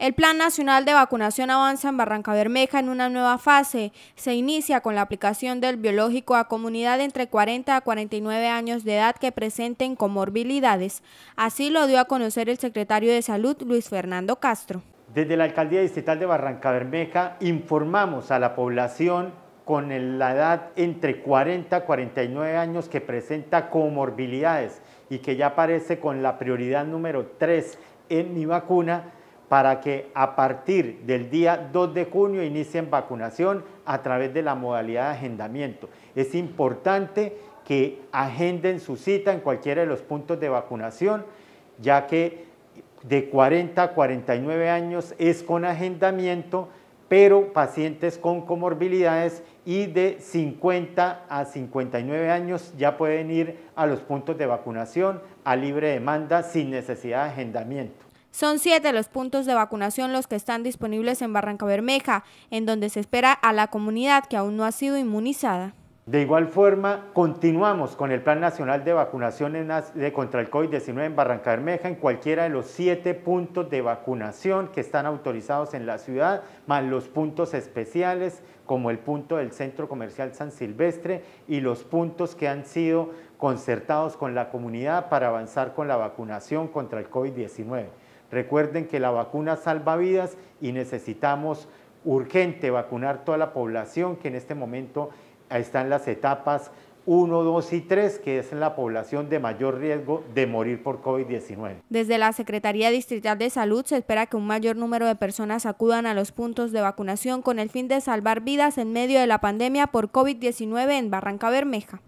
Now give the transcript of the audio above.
El Plan Nacional de Vacunación avanza en Barranca Bermeja en una nueva fase. Se inicia con la aplicación del biológico a comunidad entre 40 a 49 años de edad que presenten comorbilidades. Así lo dio a conocer el secretario de Salud, Luis Fernando Castro. Desde la Alcaldía Distrital de Barranca Bermeja informamos a la población con la edad entre 40 a 49 años que presenta comorbilidades y que ya aparece con la prioridad número 3 en mi vacuna, para que a partir del día 2 de junio inicien vacunación a través de la modalidad de agendamiento. Es importante que agenden su cita en cualquiera de los puntos de vacunación, ya que de 40 a 49 años es con agendamiento, pero pacientes con comorbilidades y de 50 a 59 años ya pueden ir a los puntos de vacunación a libre demanda sin necesidad de agendamiento. Son siete los puntos de vacunación los que están disponibles en Barranca Bermeja, en donde se espera a la comunidad que aún no ha sido inmunizada. De igual forma, continuamos con el Plan Nacional de Vacunación de contra el COVID-19 en Barranca Bermeja en cualquiera de los siete puntos de vacunación que están autorizados en la ciudad, más los puntos especiales como el punto del Centro Comercial San Silvestre y los puntos que han sido concertados con la comunidad para avanzar con la vacunación contra el COVID-19. Recuerden que la vacuna salva vidas y necesitamos urgente vacunar toda la población que en este momento está en las etapas 1, 2 y 3, que es la población de mayor riesgo de morir por COVID-19. Desde la Secretaría Distrital de Salud se espera que un mayor número de personas acudan a los puntos de vacunación con el fin de salvar vidas en medio de la pandemia por COVID-19 en Barranca Bermeja.